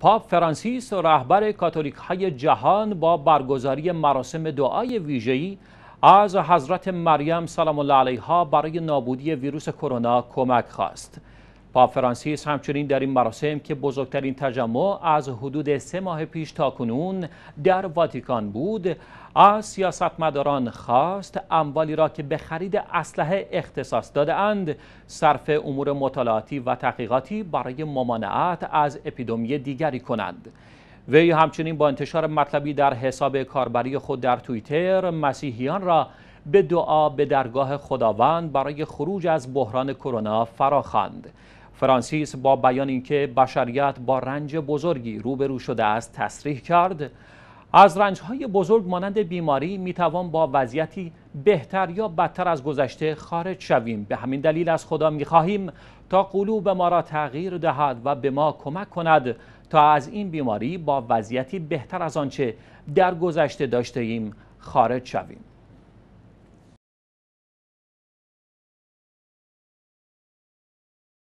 پاپ فرانسیس رهبر کاتولیک های جهان با برگزاری مراسم دعای ویژه‌ای از حضرت مریم سلام الله علیها برای نابودی ویروس کرونا کمک خواست. پاپ فرانسیس همچنین در این مراسم که بزرگترین تجمع از حدود سه ماه پیش تا کنون در واتیکان بود از سیاستمداران خواست اموالی را که به خرید اسلحه اختصاص دادهاند صرف امور مطالعاتی و تحقیقاتی برای ممانعت از اپیدمی دیگری کنند وی همچنین با انتشار مطلبی در حساب کاربری خود در توییتر مسیحیان را به دعا به درگاه خداوند برای خروج از بحران کرونا فراخواند فرانسیس با بیان اینکه بشریت با رنج بزرگی روبرو شده است تصریح کرد از رنجهای بزرگ مانند بیماری میتوان با وضعیتی بهتر یا بدتر از گذشته خارج شویم به همین دلیل از خدا میخواهیم تا قلوب ما را تغییر دهد و به ما کمک کند تا از این بیماری با وضعیتی بهتر از آنچه در گذشته داشته ایم خارج شویم